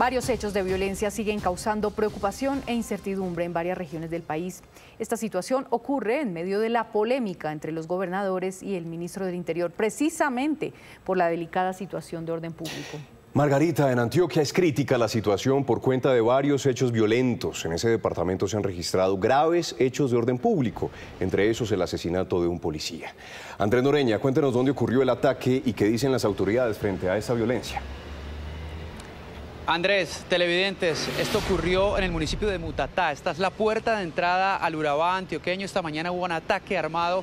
Varios hechos de violencia siguen causando preocupación e incertidumbre en varias regiones del país. Esta situación ocurre en medio de la polémica entre los gobernadores y el ministro del Interior, precisamente por la delicada situación de orden público. Margarita, en Antioquia es crítica la situación por cuenta de varios hechos violentos. En ese departamento se han registrado graves hechos de orden público, entre esos el asesinato de un policía. Andrés Noreña, cuéntenos dónde ocurrió el ataque y qué dicen las autoridades frente a esa violencia. Andrés, televidentes, esto ocurrió en el municipio de Mutatá. Esta es la puerta de entrada al Urabá antioqueño. Esta mañana hubo un ataque armado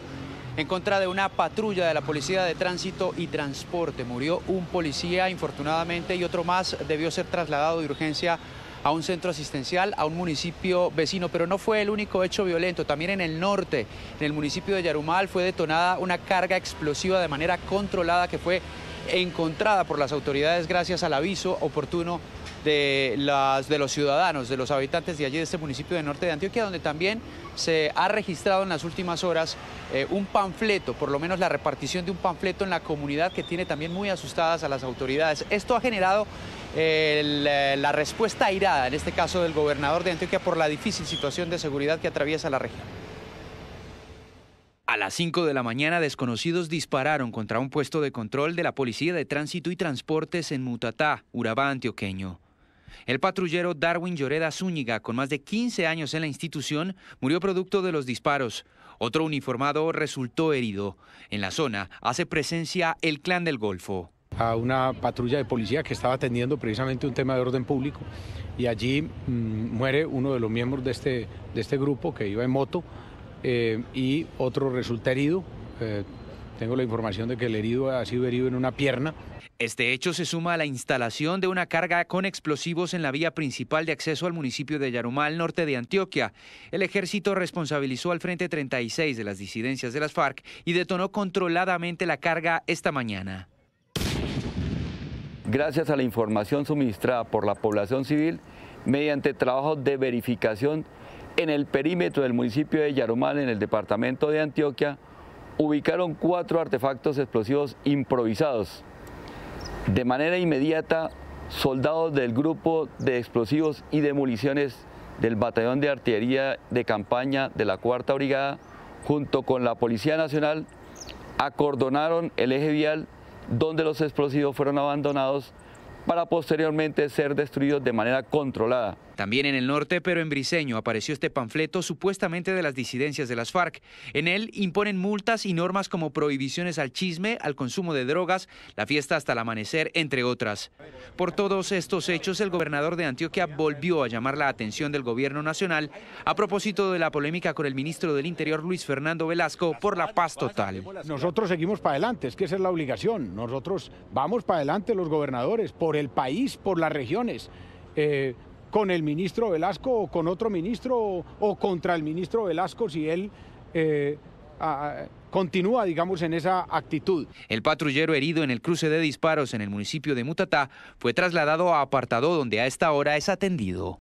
en contra de una patrulla de la Policía de Tránsito y Transporte. Murió un policía, infortunadamente, y otro más debió ser trasladado de urgencia a un centro asistencial, a un municipio vecino, pero no fue el único hecho violento. También en el norte, en el municipio de Yarumal, fue detonada una carga explosiva de manera controlada que fue encontrada por las autoridades gracias al aviso oportuno de, las, de los ciudadanos, de los habitantes de allí de este municipio de Norte de Antioquia, donde también se ha registrado en las últimas horas eh, un panfleto, por lo menos la repartición de un panfleto en la comunidad que tiene también muy asustadas a las autoridades. Esto ha generado eh, la respuesta airada, en este caso del gobernador de Antioquia, por la difícil situación de seguridad que atraviesa la región. A las 5 de la mañana, desconocidos dispararon contra un puesto de control de la Policía de Tránsito y Transportes en Mutatá, Urabá, antioqueño. El patrullero Darwin Lloreda Zúñiga, con más de 15 años en la institución, murió producto de los disparos. Otro uniformado resultó herido. En la zona hace presencia el Clan del Golfo. A una patrulla de policía que estaba atendiendo precisamente un tema de orden público y allí mm, muere uno de los miembros de este, de este grupo que iba en moto eh, y otro resulta herido. Eh, tengo la información de que el herido ha sido herido en una pierna. Este hecho se suma a la instalación de una carga con explosivos en la vía principal de acceso al municipio de Yarumal, norte de Antioquia. El ejército responsabilizó al Frente 36 de las disidencias de las FARC y detonó controladamente la carga esta mañana. Gracias a la información suministrada por la población civil, mediante trabajo de verificación en el perímetro del municipio de Yarumal, en el departamento de Antioquia, ubicaron cuatro artefactos explosivos improvisados. De manera inmediata, soldados del grupo de explosivos y demoliciones del Batallón de Artillería de Campaña de la Cuarta Brigada, junto con la Policía Nacional, acordonaron el eje vial donde los explosivos fueron abandonados para posteriormente ser destruidos de manera controlada. También en el norte, pero en Briseño, apareció este panfleto supuestamente de las disidencias de las FARC. En él imponen multas y normas como prohibiciones al chisme, al consumo de drogas, la fiesta hasta el amanecer, entre otras. Por todos estos hechos, el gobernador de Antioquia volvió a llamar la atención del gobierno nacional a propósito de la polémica con el ministro del Interior, Luis Fernando Velasco, por la paz total. Nosotros seguimos para adelante, es que esa es la obligación. Nosotros vamos para adelante los gobernadores, por el país, por las regiones. Eh, con el ministro Velasco o con otro ministro o, contra el ministro Velasco si él eh, continúa, digamos, en esa actitud. El patrullero herido en el cruce de disparos en el municipio de Mutatá fue trasladado a apartado donde a esta hora es atendido.